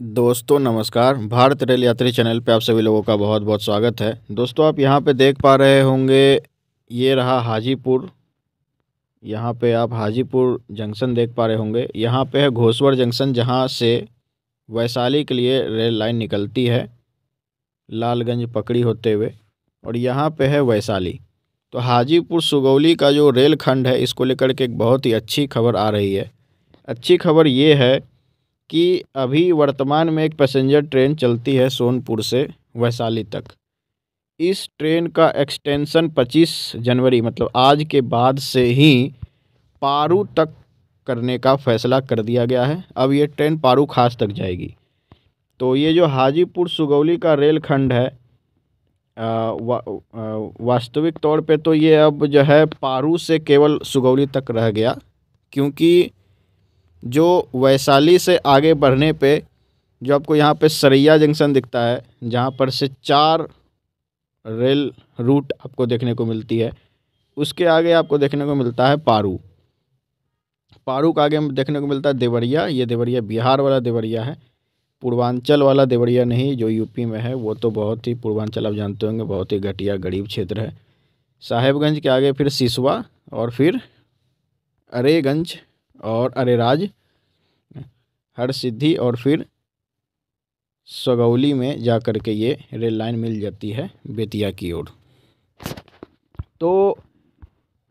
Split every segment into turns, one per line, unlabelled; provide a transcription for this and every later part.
दोस्तों नमस्कार भारत रेल यात्री चैनल पे आप सभी लोगों का बहुत बहुत स्वागत है दोस्तों आप यहाँ पे देख पा रहे होंगे ये रहा हाजीपुर यहाँ पे आप हाजीपुर जंक्शन देख पा रहे होंगे यहाँ पे है घोसवर जंक्शन जहाँ से वैशाली के लिए रेल लाइन निकलती है लालगंज पकड़ी होते हुए और यहाँ पे है वैशाली तो हाजीपुर सुगौली का जो रेलखंड है इसको लेकर के एक बहुत ही अच्छी खबर आ रही है अच्छी खबर ये है कि अभी वर्तमान में एक पैसेंजर ट्रेन चलती है सोनपुर से वैशाली तक इस ट्रेन का एक्सटेंशन 25 जनवरी मतलब आज के बाद से ही पारू तक करने का फैसला कर दिया गया है अब ये ट्रेन पारू खास तक जाएगी तो ये जो हाजीपुर सुगौली का रेलखंड है वा, वास्तविक तौर पे तो ये अब जो है पारू से केवल सुगौली तक रह गया क्योंकि जो वैशाली से आगे बढ़ने पे जो आपको यहाँ पे सरैया जंक्शन दिखता है जहाँ पर से चार रेल रूट आपको देखने को मिलती है उसके आगे आपको देखने को मिलता है पारू पारू का आगे देखने को मिलता है देवरिया ये देवरिया बिहार वाला देवरिया है पूर्वांचल वाला देवरिया नहीं जो यूपी में है वो तो बहुत ही पूर्वांचल आप जानते होंगे बहुत ही घटिया गरीब क्षेत्र है साहेबगंज के आगे फिर सिसवा और फिर अरेगंज और अरेराज हर सिद्धि और फिर सगौली में जा कर के ये रेल लाइन मिल जाती है बेतिया की ओर तो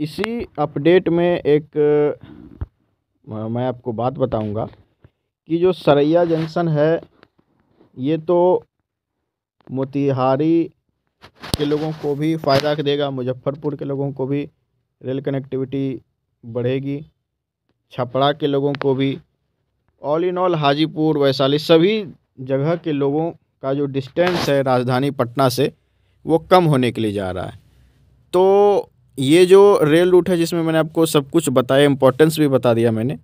इसी अपडेट में एक मैं आपको बात बताऊंगा कि जो सरैया जंक्शन है ये तो मोतिहारी के लोगों को भी फ़ायदा देगा मुजफ्फ़रपुर के लोगों को भी रेल कनेक्टिविटी बढ़ेगी छपरा के लोगों को भी all in all Hajipur Vaishali सभी जगह के लोगों का जो डिस्टेंस है राजधानी पटना से वो कम होने के लिए जा रहा है तो ये जो रेल रूट है जिसमें मैंने आपको सब कुछ बताया इम्पोर्टेंस भी बता दिया मैंने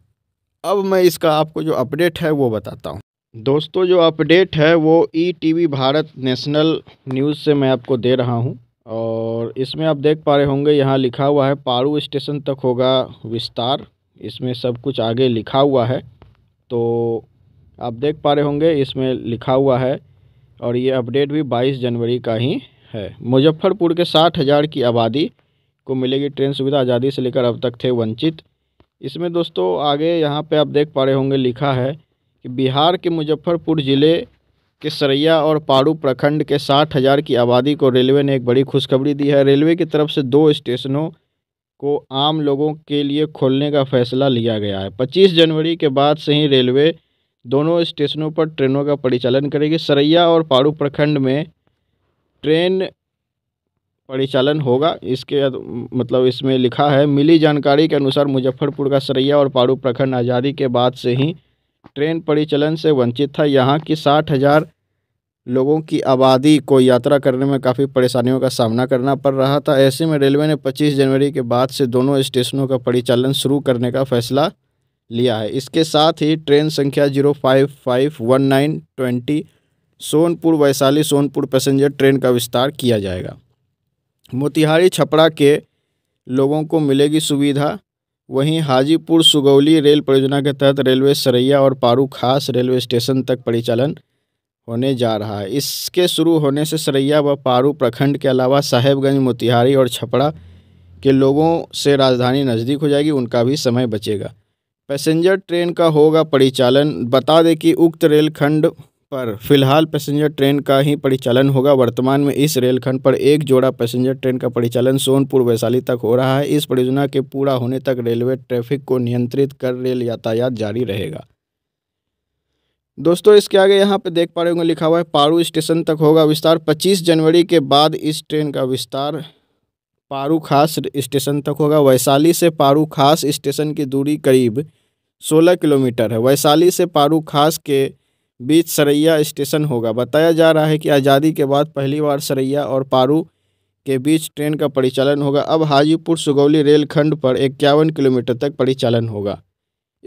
अब मैं इसका आपको जो अपडेट है वो बताता हूँ दोस्तों जो अपडेट है वो E e T Bharat national news से मैं आपको दे रहा हूँ और इसमें आप देख पा रहे होंगे यहाँ लिखा हुआ है पारू स्टेशन तक होगा विस्तार इसमें सब कुछ आगे लिखा हुआ है तो आप देख पा रहे होंगे इसमें लिखा हुआ है और ये अपडेट भी 22 जनवरी का ही है मुजफ्फरपुर के साठ हज़ार की आबादी को मिलेगी ट्रेन सुविधा आज़ादी से लेकर अब तक थे वंचित इसमें दोस्तों आगे यहाँ पे आप देख पा रहे होंगे लिखा है कि बिहार के मुजफ्फरपुर ज़िले के सरैया और पाड़ू प्रखंड के साठ हज़ार की आबादी को रेलवे ने एक बड़ी खुशखबरी दी है रेलवे की तरफ से दो स्टेशनों को आम लोगों के लिए खोलने का फैसला लिया गया है पच्चीस जनवरी के बाद से ही रेलवे दोनों स्टेशनों पर ट्रेनों का परिचालन करेगी सरैया और पाड़ू प्रखंड में ट्रेन परिचालन होगा इसके मतलब इसमें लिखा है मिली जानकारी के अनुसार मुजफ्फरपुर का सरैया और पाड़ू प्रखंड आज़ादी के बाद से ही ट्रेन परिचालन से वंचित था यहाँ की साठ हज़ार लोगों की आबादी को यात्रा करने में काफ़ी परेशानियों का सामना करना पड़ रहा था ऐसे में रेलवे ने 25 जनवरी के बाद से दोनों स्टेशनों का परिचालन शुरू करने का फैसला लिया है इसके साथ ही ट्रेन संख्या zero five five one nine twenty Sonpur Vaishali Sonpur passenger train का विस्तार किया जाएगा मोतिहारी छपरा के लोगों को मिलेगी सुविधा वहीं हाजीपुर सुगौली रेल परियोजना के तहत रेलवे सरैया और पारू खास रेलवे स्टेशन तक परिचालन होने जा रहा है इसके शुरू होने से सरैया व पारू प्रखंड के अलावा साहेबगंज मोतिहारी और छपड़ा के लोगों से राजधानी नज़दीक हो जाएगी उनका भी समय बचेगा पैसेंजर ट्रेन का होगा परिचालन बता दें कि उक्त रेलखंड पर फिलहाल पैसेंजर ट्रेन का ही परिचालन होगा वर्तमान में इस रेलखंड पर एक जोड़ा पैसेंजर ट्रेन का परिचालन सोनपुर वैशाली तक हो रहा है इस परियोजना के पूरा होने तक रेलवे ट्रैफिक को नियंत्रित कर रेल यातायात जारी रहेगा दोस्तों इसके आगे यहाँ पे देख पा रहे होंगे लिखा हुआ है पारू स्टेशन तक होगा विस्तार 25 जनवरी के बाद इस ट्रेन का विस्तार पारू खास स्टेशन तक होगा वैशाली से पारू खास स्टेशन की दूरी करीब 16 किलोमीटर है वैशाली से पारू खास के बीच सरैया स्टेशन होगा बताया जा रहा है कि आज़ादी के बाद पहली बार सरैया और पारू के बीच ट्रेन का परिचालन होगा अब हाजीपुर सुगौली रेलखंड पर इक्यावन किलोमीटर तक परिचालन होगा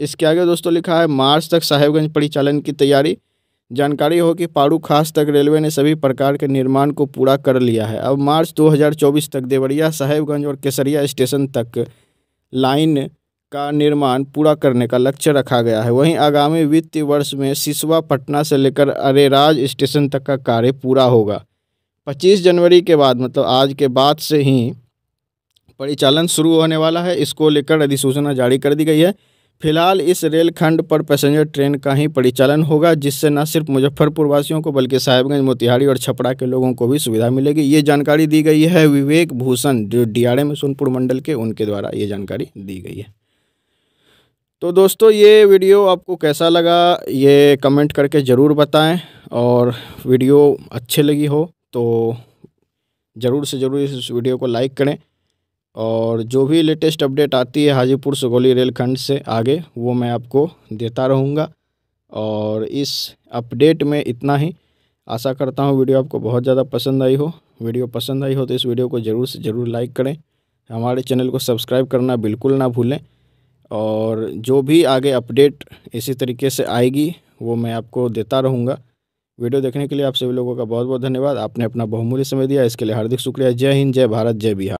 इसके आगे दोस्तों लिखा है मार्च तक साहेबगंज परिचालन की तैयारी जानकारी हो कि पारू खास तक रेलवे ने सभी प्रकार के निर्माण को पूरा कर लिया है अब मार्च 2024 तक देवरिया साहेबगंज और केसरिया स्टेशन तक लाइन का निर्माण पूरा करने का लक्ष्य रखा गया है वहीं आगामी वित्तीय वर्ष में सिसवा पटना से लेकर अरेराज स्टेशन तक का कार्य पूरा होगा 25 जनवरी के बाद मतलब आज के बाद से ही परिचालन शुरू होने वाला है इसको लेकर अधिसूचना जारी कर दी गई है फिलहाल इस रेलखंड पर पैसेंजर ट्रेन का ही परिचालन होगा जिससे न सिर्फ मुजफ्फरपुर वासियों को बल्कि साहिबगंज मोतिहारी और छपरा के लोगों को भी सुविधा मिलेगी ये जानकारी दी गई है विवेक भूषण जो एम सोनपुर मंडल के उनके द्वारा ये जानकारी दी गई है तो दोस्तों ये वीडियो आपको कैसा लगा ये कमेंट करके ज़रूर बताएँ और वीडियो अच्छी लगी हो तो ज़रूर से ज़रूर इस वीडियो को लाइक करें और जो भी लेटेस्ट अपडेट आती है हाजीपुर सगोली रेलखंड से आगे वो मैं आपको देता रहूँगा और इस अपडेट में इतना ही आशा करता हूँ वीडियो आपको बहुत ज़्यादा पसंद आई हो वीडियो पसंद आई हो तो इस वीडियो को ज़रूर से ज़रूर लाइक करें हमारे चैनल को सब्सक्राइब करना बिल्कुल ना भूलें और जो भी आगे अपडेट इसी तरीके से आएगी वो मैं आपको देता रहूँगा वीडियो देखने के लिए आप सभी लोगों का बहुत बहुत धन्यवाद आपने अपना बहुमूल्य समय दिया इसके लिए हार्दिक शुक्रिया जय हिंद जय भारत जय बिहार